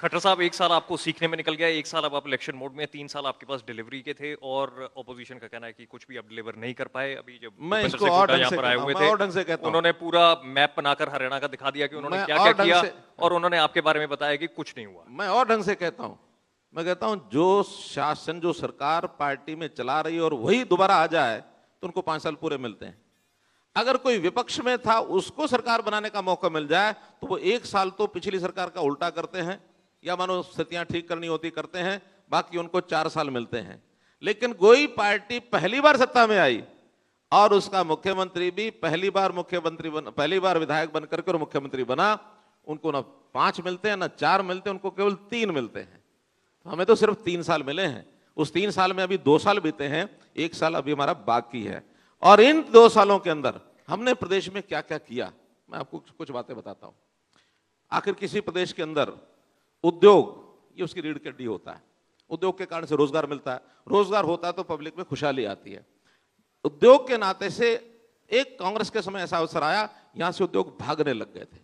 खट्टर साहब एक साल आपको सीखने में निकल गया एक साल अब आप इलेक्शन मोड में तीन साल आपके पास डिलीवरी के थे और ओपोजिशन का कहना है कि कुछ भी आप डिलीवर नहीं कर पाए अभी जब मैं इसको और ढंग से आए हुए थे उन्होंने पूरा मैप बनाकर हरियाणा का दिखा दिया कि उन्होंने क्या क्या किया और उन्होंने आपके बारे में बताया कि कुछ नहीं हुआ मैं और ढंग से कहता हूँ मैं कहता हूँ जो शासन जो सरकार पार्टी में चला रही है और वही दोबारा आ जाए तो उनको पांच साल पूरे मिलते हैं अगर कोई विपक्ष में था उसको सरकार बनाने का मौका मिल जाए तो वो एक साल तो पिछली सरकार का उल्टा करते हैं या मानो स्थितियां ठीक करनी होती करते हैं बाकी उनको चार साल मिलते हैं लेकिन कोई पार्टी पहली बार सत्ता में आई और उसका मुख्यमंत्री भी पहली बार मुख्यमंत्री बन पहली बार विधायक बनकर के और मुख्यमंत्री बना उनको ना पांच मिलते हैं ना चार मिलते हैं उनको केवल तीन मिलते हैं तो हमें तो सिर्फ तीन साल मिले हैं उस तीन साल में अभी दो साल बीते हैं एक साल अभी हमारा बाकी है और इन दो सालों के अंदर हमने प्रदेश में क्या क्या किया मैं आपको कुछ बातें बताता हूँ आखिर किसी प्रदेश के अंदर उद्योग ये उसकी रीढ़ हड्डी होता है उद्योग के कारण से रोजगार मिलता है रोजगार होता है तो पब्लिक में खुशहाली आती है उद्योग के नाते से एक कांग्रेस के समय ऐसा अवसर आया यहां से उद्योग भागने लग गए थे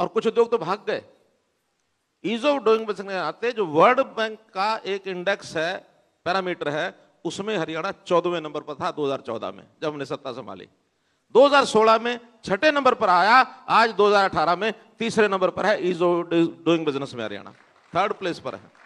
और कुछ उद्योग तो भाग गए ईज ऑफ डूइंग बिजनेस आते जो वर्ल्ड बैंक का एक इंडेक्स है पैरामीटर है उसमें हरियाणा चौदहवें नंबर पर था 2014 में जब हमने सत्ता संभाली 2016 में छठे नंबर पर आया आज 2018 में तीसरे नंबर पर है इज डूइंग बिजनेस में हरियाणा थर्ड प्लेस पर है